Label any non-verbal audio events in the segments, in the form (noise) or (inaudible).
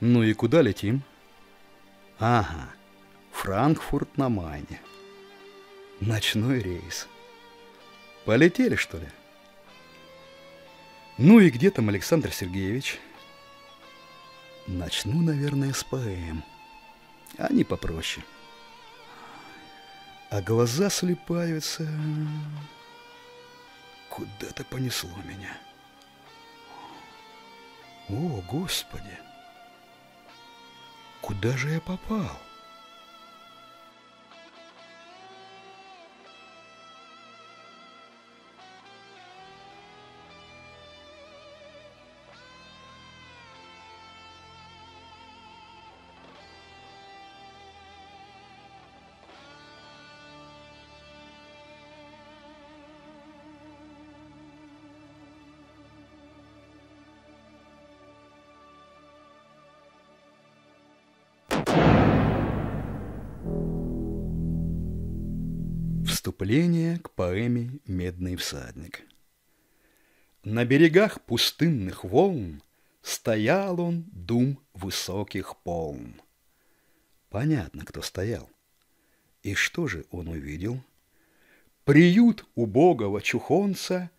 Ну и куда летим? Ага, Франкфурт на Майне. Ночной рейс. Полетели, что ли? Ну и где там Александр Сергеевич? Начну, наверное, с поэм. Они попроще. А глаза слепаются. Куда-то понесло меня. О, Господи! Куда же я попал? Вступление к поэме «Медный всадник». На берегах пустынных волн Стоял он дум высоких полн. Понятно, кто стоял. И что же он увидел? Приют убогого чухонца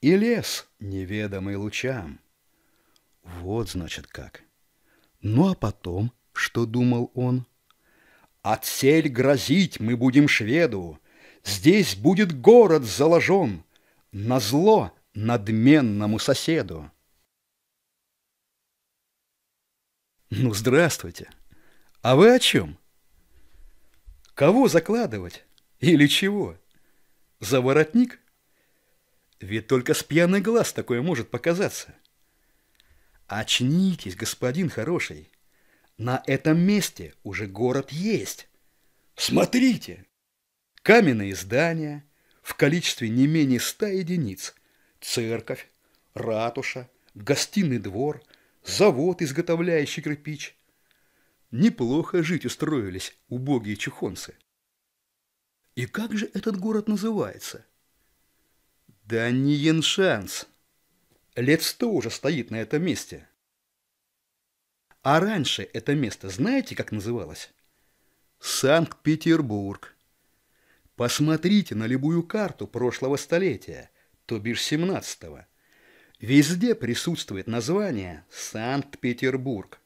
И лес неведомый лучам. Вот, значит, как. Ну, а потом, что думал он? Отсель грозить мы будем шведу, Здесь будет город заложен на зло надменному соседу. Ну, здравствуйте. А вы о чем? Кого закладывать? Или чего? За воротник? Ведь только с пьяный глаз такое может показаться. Очнитесь, господин хороший. На этом месте уже город есть. Смотрите! каменные здания в количестве не менее ста единиц, церковь, ратуша, гостиный двор, завод, изготовляющий кирпич. Неплохо жить устроились убогие чухонцы. И как же этот город называется? Да не Яншанс. Лет сто уже стоит на этом месте. А раньше это место знаете, как называлось? Санкт-Петербург. Посмотрите на любую карту прошлого столетия, то бишь 17-го. Везде присутствует название «Санкт-Петербург».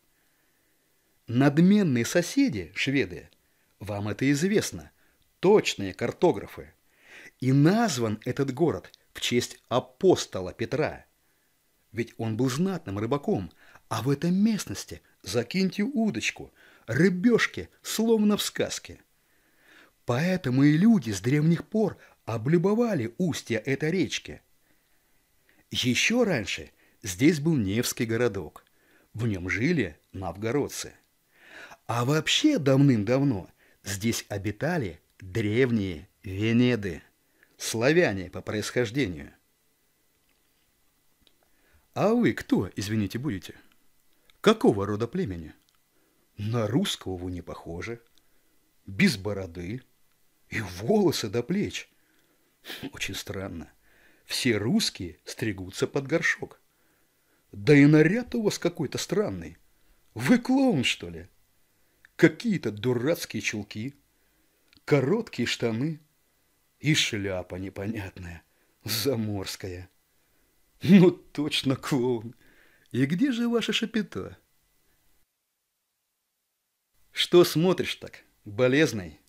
Надменные соседи, шведы, вам это известно, точные картографы. И назван этот город в честь апостола Петра. Ведь он был знатным рыбаком, а в этой местности закиньте удочку, рыбешки, словно в сказке – Поэтому и люди с древних пор облюбовали устья этой речки. Еще раньше здесь был Невский городок. В нем жили новгородцы. А вообще давным-давно здесь обитали древние венеды, славяне по происхождению. А вы кто, извините, будете? Какого рода племени? На русского вы не похожи. Без бороды, и волосы до плеч. Очень странно. Все русские стригутся под горшок. Да и наряд у вас какой-то странный. Вы клоун, что ли? Какие-то дурацкие чулки, короткие штаны и шляпа непонятная, заморская. Ну, точно клоун. И где же ваше шапито? Что смотришь так, болезный?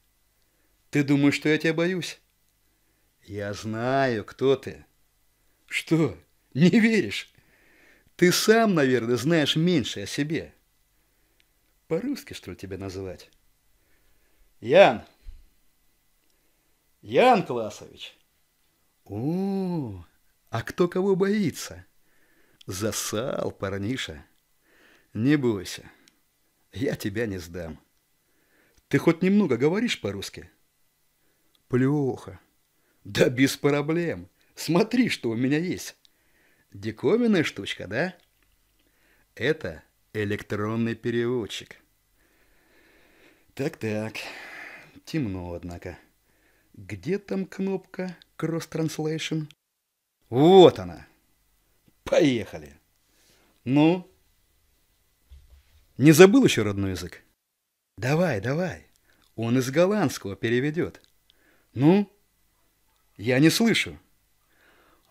Ты думаешь, что я тебя боюсь? Я знаю, кто ты. Что, не веришь? Ты сам, наверное, знаешь меньше о себе. По-русски, что ли, тебя называть? Ян. Ян Классович. О, -о а кто кого боится? Засал, парниша. Не бойся, я тебя не сдам. Ты хоть немного говоришь по-русски? — Плюха. Да без проблем. Смотри, что у меня есть. Диковинная штучка, да? Это электронный переводчик. Так-так. Темно, однако. Где там кнопка Cross Translation? Вот она. Поехали. Ну? Не забыл еще родной язык? Давай, давай. Он из голландского переведет. Ну? Я не слышу.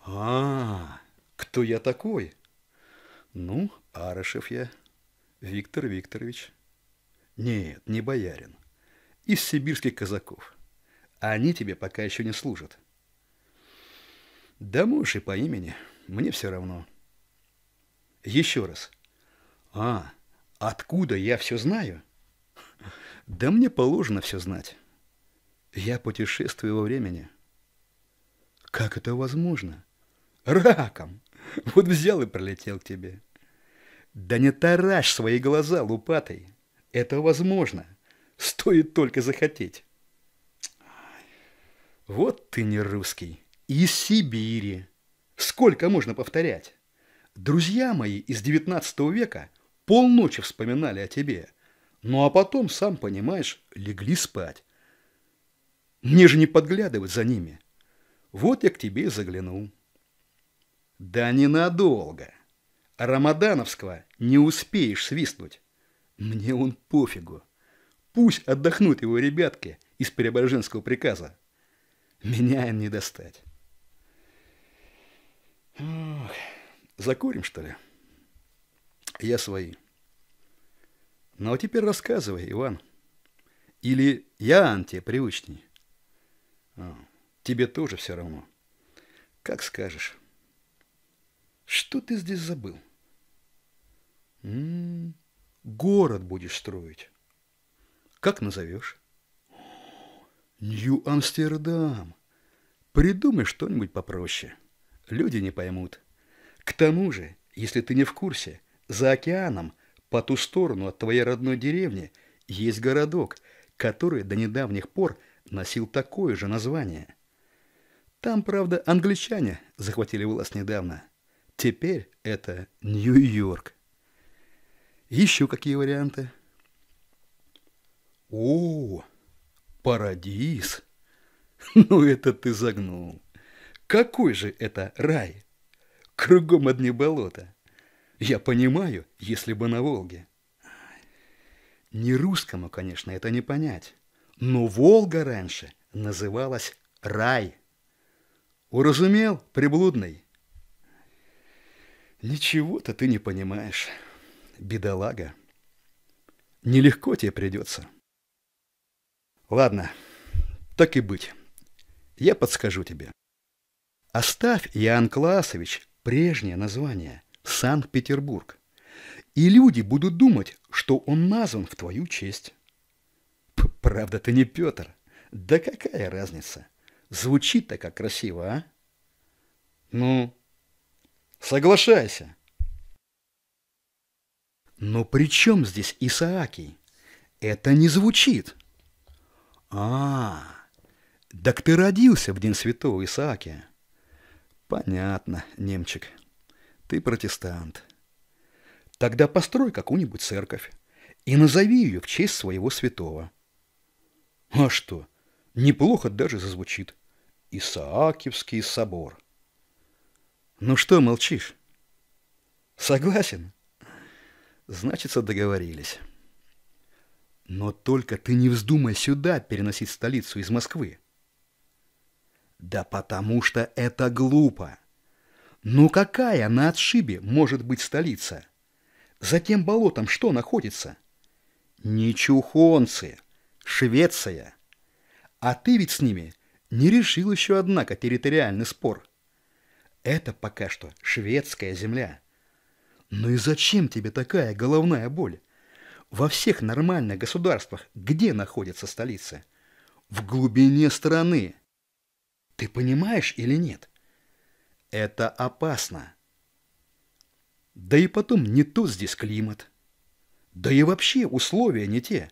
А, кто я такой? Ну, Арышев я, Виктор Викторович. Нет, не боярин. Из сибирских казаков. Они тебе пока еще не служат. Да можешь и по имени, мне все равно. Еще раз. А, откуда я все знаю? (laughs) Да мне положено все знать. Я путешествую во времени. Как это возможно? Раком! Вот взял и пролетел к тебе. Да не таращ свои глаза лупатой. Это возможно. Стоит только захотеть. Вот ты не русский. Из Сибири. Сколько можно повторять? Друзья мои из девятнадцатого века полночи вспоминали о тебе. Ну а потом, сам понимаешь, легли спать. Мне же не подглядывать за ними. Вот я к тебе и заглянул. Да ненадолго. Рамадановского не успеешь свистнуть. Мне он пофигу. Пусть отдохнут его ребятки из Преображенского приказа. Меня им не достать. Ох, закурим, что ли? Я свои. Ну а теперь рассказывай, Иван. Или я анти привычней тебе тоже все равно. Как скажешь. Что ты здесь забыл? М м-м, -м, город будешь строить. Как назовешь? Нью-Амстердам. Придумай что-нибудь попроще. Люди не поймут. К тому же, если ты не в курсе, за океаном, по ту сторону от твоей родной деревни, есть городок, который до недавних пор – носил такое же название. Там, правда, англичане захватили власть недавно. Теперь это Нью-Йорк. Еще какие варианты? О, парадиз! (laughs) Ну это ты загнул. Какой же это рай? Кругом одни болота. Я понимаю, если бы на Волге. Не русскому, конечно, это не понять но Волга раньше называлась Рай. Уразумел, приблудный? Ничего-то ты не понимаешь, бедолага. Нелегко тебе придется. Ладно, так и быть. Я подскажу тебе. Оставь, Иоанн Классович, прежнее название – Санкт-Петербург. И люди будут думать, что он назван в твою честь. Правда, ты не Петр. Да какая разница? Звучит-то как красиво, а? Ну, соглашайся. Но при чем здесь Исаакий? Это не звучит. А, так ты родился в день святого Исаакия. Понятно, немчик. Ты протестант. Тогда построй какую-нибудь церковь и назови ее в честь своего святого. А что, неплохо даже зазвучит. Исаакиевский собор. Ну что молчишь? Согласен? Значится, договорились. Но только ты не вздумай сюда переносить столицу из Москвы. Да потому что это глупо. Ну какая на отшибе может быть столица? За тем болотом что находится? Не чухонцы. Швеция. А ты ведь с ними не решил еще, однако, территориальный спор. Это пока что шведская земля. Ну и зачем тебе такая головная боль? Во всех нормальных государствах где находится столица? В глубине страны. Ты понимаешь или нет? Это опасно. Да и потом не тот здесь климат. Да и вообще условия не те.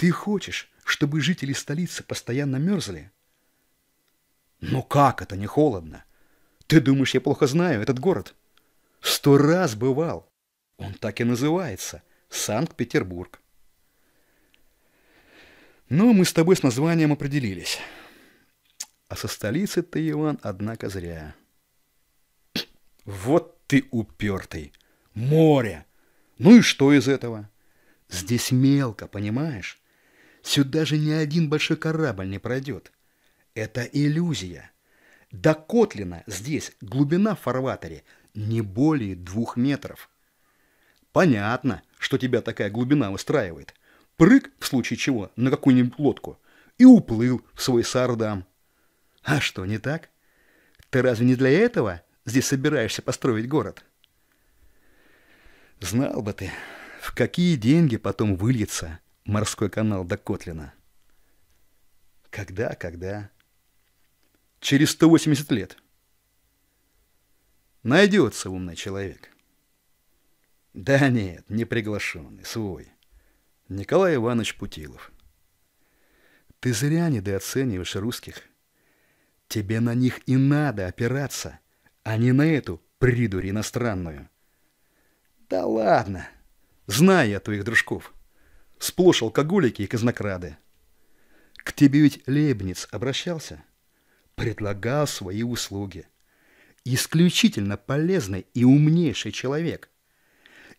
Ты хочешь, чтобы жители столицы постоянно мерзли? Но как это не холодно? Ты думаешь, я плохо знаю этот город? Сто раз бывал. Он так и называется – Санкт-Петербург. Но «Ну, мы с тобой с названием определились. А со столицы ты, Иван, однако зря. (clears throat) Вот ты упертый. Море. Ну и что из этого? Здесь мелко, понимаешь? Сюда же ни один большой корабль не пройдет. Это иллюзия. До Котлина здесь глубина в фарватере не более двух метров. Понятно, что тебя такая глубина устраивает. Прыг, в случае чего, на какую-нибудь лодку и уплыл в свой сардам. А что, не так? Ты разве не для этого здесь собираешься построить город? Знал бы ты, в какие деньги потом выльется морской канал до Котлина. Когда, когда? Через 180 лет. Найдется умный человек. Да нет, не приглашенный, свой. Николай Иванович Путилов. Ты зря недооцениваешь русских. Тебе на них и надо опираться, а не на эту придурь иностранную. Да ладно, знаю я твоих дружков сплошь алкоголики и казнокрады. К тебе ведь Лебниц обращался, предлагал свои услуги. Исключительно полезный и умнейший человек.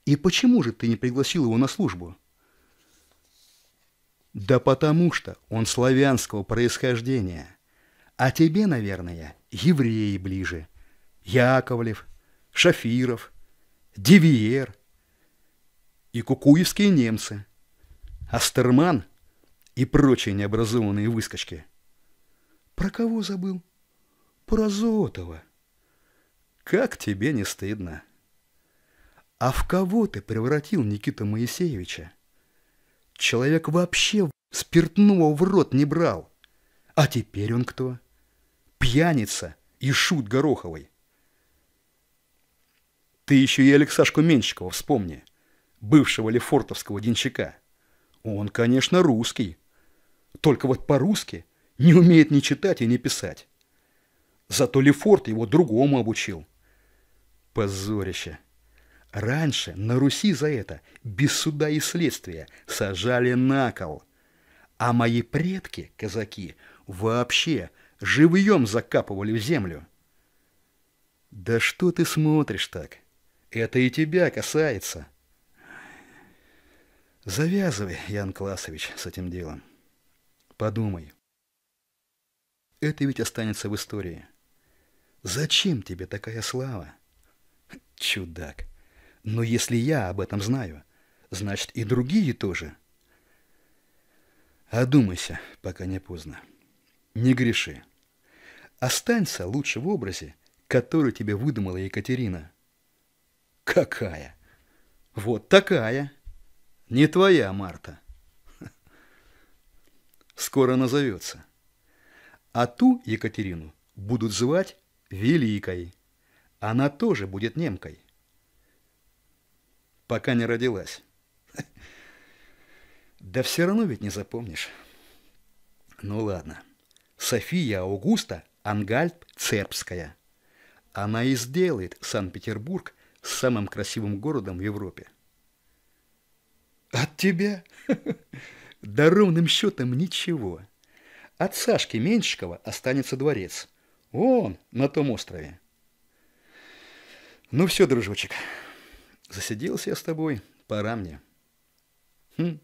И почему же ты не пригласил его на службу? Да потому что он славянского происхождения. А тебе, наверное, евреи ближе. Яковлев, Шафиров, Девиер и кукуевские немцы – Астерман и прочие необразованные выскочки. Про кого забыл? Про Зотова. Как тебе не стыдно? А в кого ты превратил Никита Моисеевича? Человек вообще спиртного в рот не брал. А теперь он кто? Пьяница и шут Гороховой. Ты еще и Алексашку Менщикова вспомни, бывшего лефортовского денщика. Он, конечно, русский. Только вот по-русски не умеет ни читать и ни писать. Зато Лефорт его другому обучил. Позорище. Раньше на Руси за это, без суда и следствия, сажали на кол. А мои предки, казаки, вообще живьем закапывали в землю. Да что ты смотришь так? Это и тебя касается. Завязывай, Ян Классович, с этим делом. Подумай. Это ведь останется в истории. Зачем тебе такая слава? Чудак. Но если я об этом знаю, значит и другие тоже. Одумайся, пока не поздно. Не греши. Останься лучше в образе, который тебе выдумала Екатерина. Какая? Вот такая. Не твоя, Марта. Скоро назовется. А ту Екатерину будут звать Великой. Она тоже будет немкой. Пока не родилась. Да все равно ведь не запомнишь. Ну ладно. София Аугуста Ангальп Цербская. Она и сделает Санкт-Петербург самым красивым городом в Европе. От тебя? (laughs) Да ровным счетом ничего. От Сашки Менщикова останется дворец. Он на том острове. Ну все, дружочек, засиделся я с тобой, пора мне. Хм,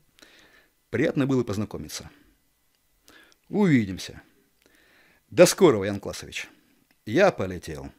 приятно было познакомиться. Увидимся. До скорого, Ян Классович. Я полетел.